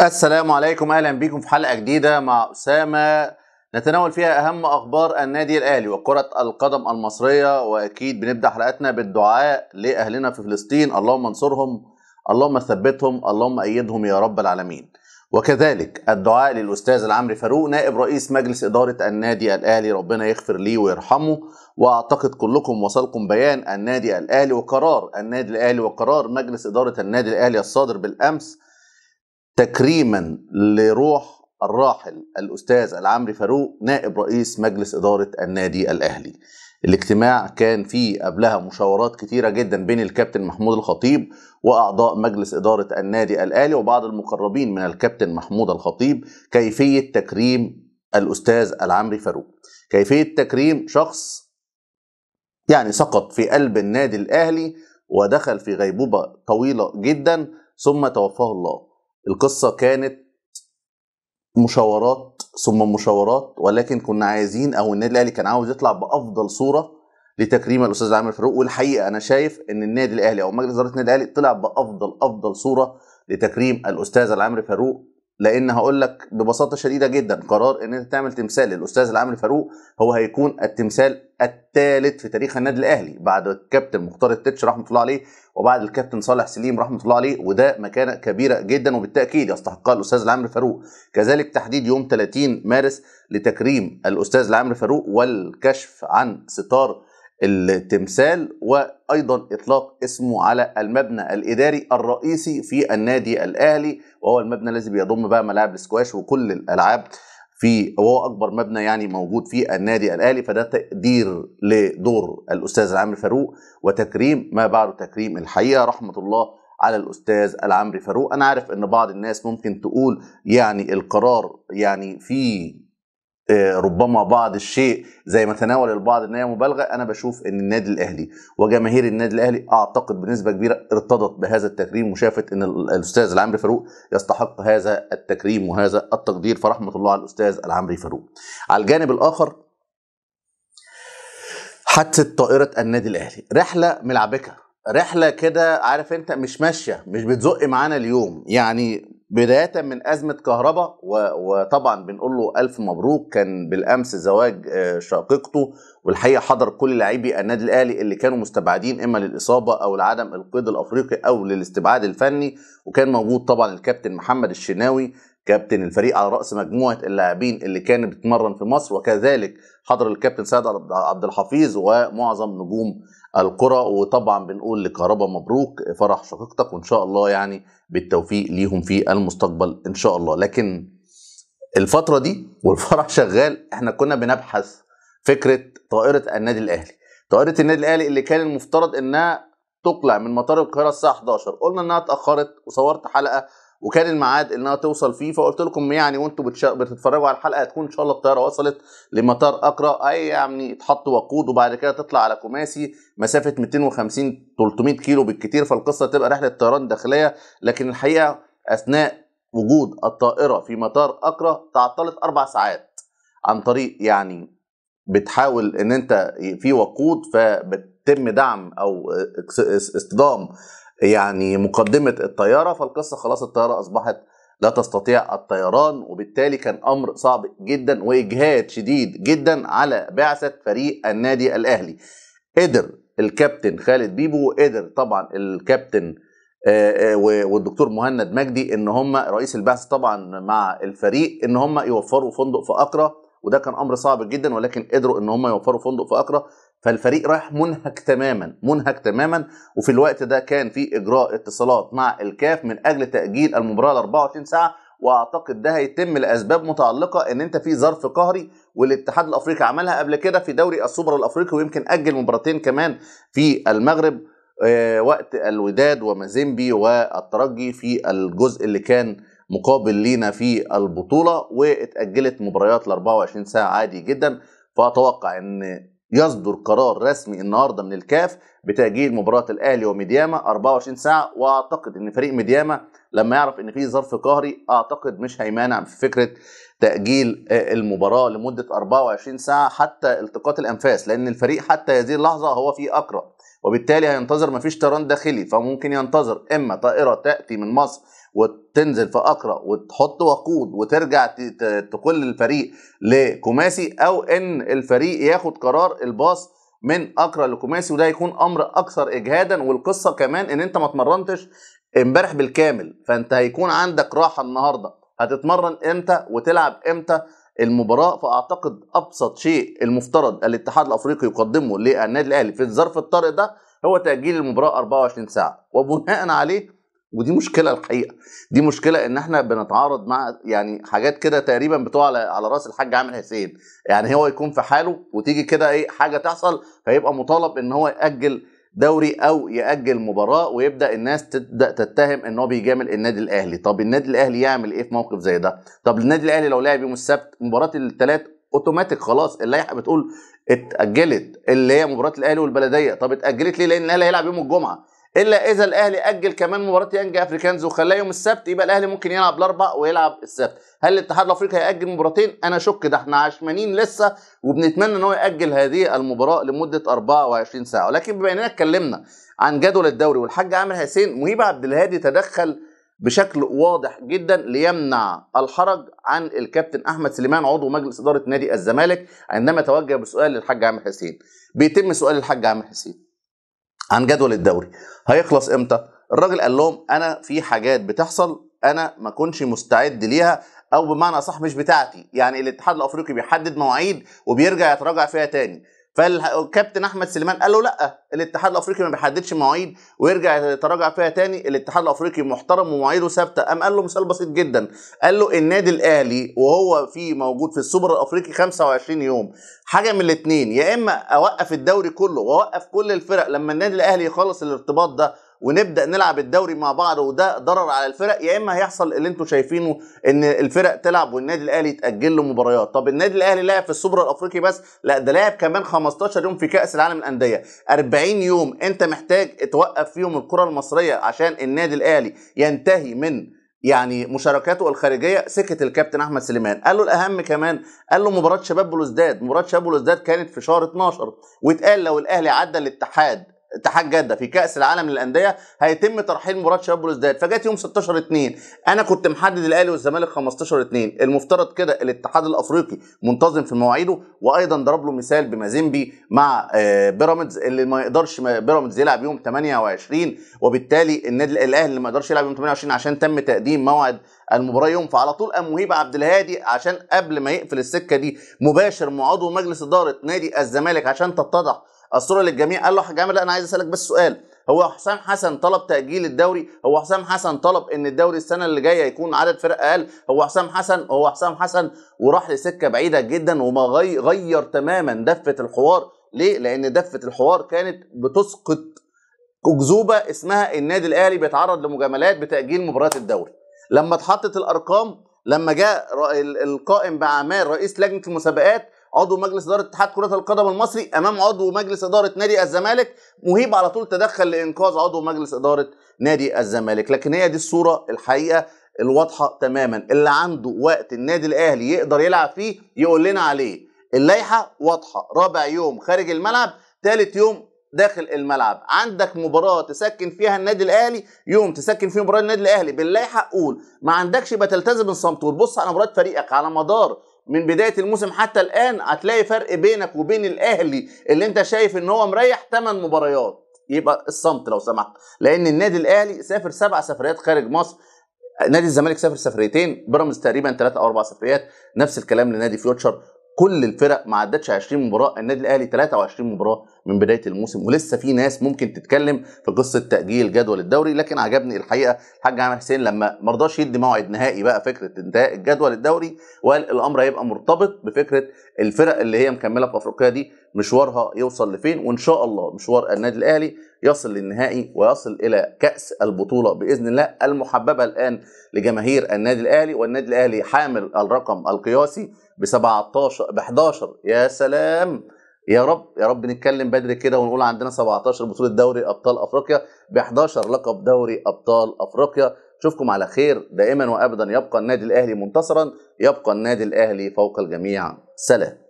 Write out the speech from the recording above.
السلام عليكم اهلا بكم في حلقه جديده مع اسامه نتناول فيها اهم اخبار النادي الاهلي وكره القدم المصريه واكيد بنبدا حلقتنا بالدعاء لاهلنا في فلسطين اللهم انصرهم اللهم ثبتهم اللهم ايدهم يا رب العالمين وكذلك الدعاء للاستاذ العمري فاروق نائب رئيس مجلس اداره النادي الاهلي ربنا يغفر ليه ويرحمه واعتقد كلكم وصلكم بيان النادي الاهلي وقرار النادي الاهلي وقرار مجلس اداره النادي الاهلي الصادر بالامس تكريما لروح الراحل الاستاذ العمري فاروق نائب رئيس مجلس اداره النادي الاهلي. الاجتماع كان فيه قبلها مشاورات كتيره جدا بين الكابتن محمود الخطيب واعضاء مجلس اداره النادي الاهلي وبعض المقربين من الكابتن محمود الخطيب كيفيه تكريم الاستاذ العمري فاروق. كيفيه تكريم شخص يعني سقط في قلب النادي الاهلي ودخل في غيبوبه طويله جدا ثم توفاه الله. القصه كانت مشاورات ثم مشاورات ولكن كنا عايزين او النادي الاهلي كان عاوز يطلع بافضل صوره لتكريم الاستاذ عامر فاروق والحقيقه انا شايف ان النادي الاهلي او مجلس اداره النادي الاهلي طلع بافضل افضل صوره لتكريم الاستاذ عامر فاروق لان هقول لك ببساطه شديده جدا قرار ان انت تعمل تمثال للاستاذ العامل فاروق هو هيكون التمثال الثالث في تاريخ النادي الاهلي بعد الكابتن مختار التتش رحمه الله عليه وبعد الكابتن صالح سليم رحمه الله عليه وده مكانه كبيره جدا وبالتاكيد يستحقها الاستاذ العامل فاروق كذلك تحديد يوم 30 مارس لتكريم الاستاذ العامل فاروق والكشف عن ستار التمثال وايضا اطلاق اسمه على المبنى الاداري الرئيسي في النادي الاهلي وهو المبنى الذي بيضم بقى ملاعب السكواش وكل الالعاب في وهو اكبر مبنى يعني موجود في النادي الاهلي فده تقدير لدور الاستاذ العامري فاروق وتكريم ما بعده تكريم الحقيقه رحمه الله على الاستاذ العامري فاروق انا عارف ان بعض الناس ممكن تقول يعني القرار يعني في آه، ربما بعض الشيء زي ما تناول البعض ان هي مبالغه انا بشوف ان النادي الاهلي وجماهير النادي الاهلي اعتقد بنسبه كبيره ارتضت بهذا التكريم وشافت ان الاستاذ العمري فاروق يستحق هذا التكريم وهذا التقدير فرحمه الله على الاستاذ العمري فاروق. على الجانب الاخر حتى طائره النادي الاهلي رحله ملعبكه رحله كده عارف انت مش ماشيه مش بتزق معانا اليوم يعني بداية من أزمة كهرباء وطبعا بنقول له ألف مبروك كان بالأمس زواج آه، شقيقته والحقيقة حضر كل لاعبي النادي الأهلي اللي كانوا مستبعدين إما للإصابة أو لعدم القيد الأفريقي أو للاستبعاد الفني وكان موجود طبعا الكابتن محمد الشناوي كابتن الفريق على رأس مجموعة اللاعبين اللي كانت بتمرن في مصر وكذلك حضر الكابتن سيد عبد الحفيظ ومعظم نجوم القرى وطبعا بنقول لكهربا مبروك فرح شقيقتك وان شاء الله يعني بالتوفيق ليهم في المستقبل ان شاء الله لكن الفتره دي والفرح شغال احنا كنا بنبحث فكره طائره النادي الاهلي طائره النادي الاهلي اللي كان المفترض انها تقلع من مطار القاهره الساعه 11 قلنا انها اتاخرت وصورت حلقه وكان الميعاد انها توصل فيه فقلت لكم يعني وانتم بتتفرجوا على الحلقه هتكون ان شاء الله الطياره وصلت لمطار اقرا اي يعني يتحط وقود وبعد كده تطلع على كوماسي مسافه 250 300 كيلو بالكتير فالقصه تبقى رحله طيران داخليه لكن الحقيقه اثناء وجود الطائره في مطار اقرا تعطلت اربع ساعات عن طريق يعني بتحاول ان انت في وقود فبتتم دعم او اصطدام يعني مقدمه الطياره فالقصه خلاص الطياره اصبحت لا تستطيع الطيران وبالتالي كان امر صعب جدا واجهاد شديد جدا على بعثه فريق النادي الاهلي قدر الكابتن خالد بيبو وقدر طبعا الكابتن آه، آه، والدكتور مهند مجدي ان هم رئيس البعثه طبعا مع الفريق ان هم يوفروا فندق في اقرى وده كان امر صعب جدا ولكن قدروا ان هم يوفروا فندق في اقرى فالفريق رايح منهك تماما منهك تماما وفي الوقت ده كان في اجراء اتصالات مع الكاف من اجل تاجيل المباراه ل 24 ساعه واعتقد ده هيتم لاسباب متعلقه ان انت في ظرف قهري والاتحاد الافريقي عملها قبل كده في دوري السوبر الافريقي ويمكن اجل مباراتين كمان في المغرب آه، وقت الوداد ومازيمبي والترجي في الجزء اللي كان مقابل لينا في البطوله واتاجلت مباريات ل 24 ساعه عادي جدا فاتوقع ان يصدر قرار رسمي النهارده من الكاف بتاجيل مباراه الاهلي وميدياما 24 ساعه واعتقد ان فريق مدياما لما يعرف ان في ظرف قهري اعتقد مش هيمانع في فكره تاجيل آه، المباراه لمده 24 ساعه حتى التقاط الانفاس لان الفريق حتى هذه اللحظه هو في اقرب وبالتالي هينتظر مفيش طيران داخلي فممكن ينتظر اما طائره تاتي من مصر وتنزل في اقرا وتحط وقود وترجع تقل الفريق لكوماسي او ان الفريق ياخد قرار الباص من اقرا لكوماسي وده يكون امر اكثر اجهادا والقصه كمان ان انت ما اتمرنتش امبارح بالكامل فانت هيكون عندك راحه النهارده هتتمرن امتى وتلعب امتى المباراه فاعتقد ابسط شيء المفترض الاتحاد الافريقي يقدمه للنادي الاهلي في الظرف الطارئ ده هو تاجيل المباراه 24 ساعه وبناء عليه ودي مشكله الحقيقه دي مشكله ان احنا بنتعارض مع يعني حاجات كده تقريبا بتوع على, على راس الحاج عامر حسين يعني هو يكون في حاله وتيجي كده ايه حاجه تحصل فيبقى مطالب ان هو ياجل دوري او ياجل مباراه ويبدا الناس تبدا تتهم ان هو بيجامل النادي الاهلي طب النادي الاهلي يعمل ايه في موقف زي ده طب النادي الاهلي لو لعب يوم السبت مباراه الثلاث اوتوماتيك خلاص اللائحه بتقول اتاجلت اللي هي مباراه الاهلي والبلديه طب اتاجلت ليه لان الاهلي هيلعب يوم الجمعه الا اذا الاهلي اجل كمان مباراه يانج افريكانز وخلاه يوم السبت يبقى الاهلي ممكن يلعب الاربع ويلعب السبت هل الاتحاد الافريقي هياجل مباراتين انا شك ده احنا عشمانين لسه وبنتمنى ان هو ياجل هذه المباراه لمده 24 ساعه ولكن بما اننا اتكلمنا عن جدول الدوري والحاج عامر حسين مهيب عبد الهادي تدخل بشكل واضح جدا ليمنع الحرج عن الكابتن احمد سليمان عضو مجلس اداره نادي الزمالك عندما توجه بسؤال للحاج عامر حسين بيتم سؤال الحاج عامر حسين عن جدول الدوري هيخلص امتى الراجل قال لهم انا في حاجات بتحصل انا ما كنتش مستعد ليها او بمعنى صح مش بتاعتي يعني الاتحاد الافريقي بيحدد مواعيد وبيرجع يتراجع فيها تاني فالكابتن احمد سليمان قال له لا الاتحاد الافريقي ما بيحددش مواعيد ويرجع يتراجع فيها تاني الاتحاد الافريقي محترم ومواعيده ثابته قام قال له مثال بسيط جدا قال له النادي الاهلي وهو في موجود في السوبر الافريقي 25 يوم حاجه من الاثنين يا اما اوقف الدوري كله واوقف كل الفرق لما النادي الاهلي يخلص الارتباط ده ونبدا نلعب الدوري مع بعض وده ضرر على الفرق يا اما هيحصل اللي انتم شايفينه ان الفرق تلعب والنادي الاهلي يتاجل له مباريات طب النادي الاهلي لعب في السوبر الافريقي بس لا ده لعب كمان 15 يوم في كاس العالم الانديه 40 يوم انت محتاج توقف فيهم الكره المصريه عشان النادي الاهلي ينتهي من يعني مشاركاته الخارجيه سكت الكابتن احمد سليمان قال له الاهم كمان قال له مباراه شباب بلوزداد مباراه شباب بلوزداد كانت في شهر 12 واتقال لو الاهلي عدى الاتحاد اتحاد جده في كاس العالم للانديه هيتم ترحيل مباراه شباب بلوزداد فجت يوم 16 2 انا كنت محدد الاهلي والزمالك 15 2 المفترض كده الاتحاد الافريقي منتظم في مواعيده وايضا ضرب له مثال بمازيمبي مع آه، بيراميدز اللي ما يقدرش بيراميدز يلعب يوم 28 وبالتالي النادي الاهلي اللي ما يقدرش يلعب يوم 28 عشان تم تقديم موعد المباراه يوم فعلى طول قام مهيب عبد الهادي عشان قبل ما يقفل السكه دي مباشر مع عضو مجلس اداره نادي الزمالك عشان تتضح الصوره للجميع قال له جامد لا انا عايز اسالك بس سؤال هو حسام حسن طلب تاجيل الدوري هو حسام حسن طلب ان الدوري السنه اللي جايه يكون عدد فرق اقل هو حسام حسن هو حسام حسن وراح لسكه بعيده جدا وما غير, تماما دفه الحوار ليه لان دفه الحوار كانت بتسقط اكذوبه اسمها النادي الاهلي بيتعرض لمجاملات بتاجيل مباريات الدوري لما اتحطت الارقام لما جاء القائم باعمال رئيس لجنه المسابقات عضو مجلس اداره اتحاد كره القدم المصري امام عضو مجلس اداره نادي الزمالك مهيب على طول تدخل لانقاذ عضو مجلس اداره نادي الزمالك لكن هي دي الصوره الحقيقه الواضحه تماما اللي عنده وقت النادي الاهلي يقدر يلعب فيه يقول لنا عليه اللائحه واضحه رابع يوم خارج الملعب ثالث يوم داخل الملعب عندك مباراه تسكن فيها النادي الاهلي يوم تسكن فيه مباراه النادي الاهلي باللائحه قول ما عندكش يبقى تلتزم الصمت وتبص على مباراه فريقك على مدار من بدايه الموسم حتى الان هتلاقي فرق بينك وبين الاهلي اللي انت شايف ان هو مريح 8 مباريات يبقى الصمت لو سمحت لان النادي الاهلي سافر سبع سفريات خارج مصر نادي الزمالك سافر سفريتين بيراميدز تقريبا ثلاثة او اربع سفريات نفس الكلام لنادي فيوتشر كل الفرق ما عدتش 20 مباراه النادي الاهلي 23 مباراه من بدايه الموسم ولسه في ناس ممكن تتكلم في قصه تاجيل جدول الدوري لكن عجبني الحقيقه الحاج عامر حسين لما ما رضاش يدي موعد نهائي بقى فكره انتهاء الجدول الدوري وقال الامر هيبقى مرتبط بفكره الفرق اللي هي مكمله في افريقيا دي مشوارها يوصل لفين وان شاء الله مشوار النادي الاهلي يصل للنهائي ويصل الى كاس البطوله باذن الله المحببه الان لجماهير النادي الاهلي والنادي الاهلي حامل الرقم القياسي ب 17 ب 11 يا سلام يا رب يا رب نتكلم بدري كده ونقول عندنا 17 بطوله دوري ابطال افريقيا ب 11 لقب دوري ابطال افريقيا اشوفكم على خير دائما وابدا يبقى النادي الاهلي منتصرا يبقى النادي الاهلي فوق الجميع سلام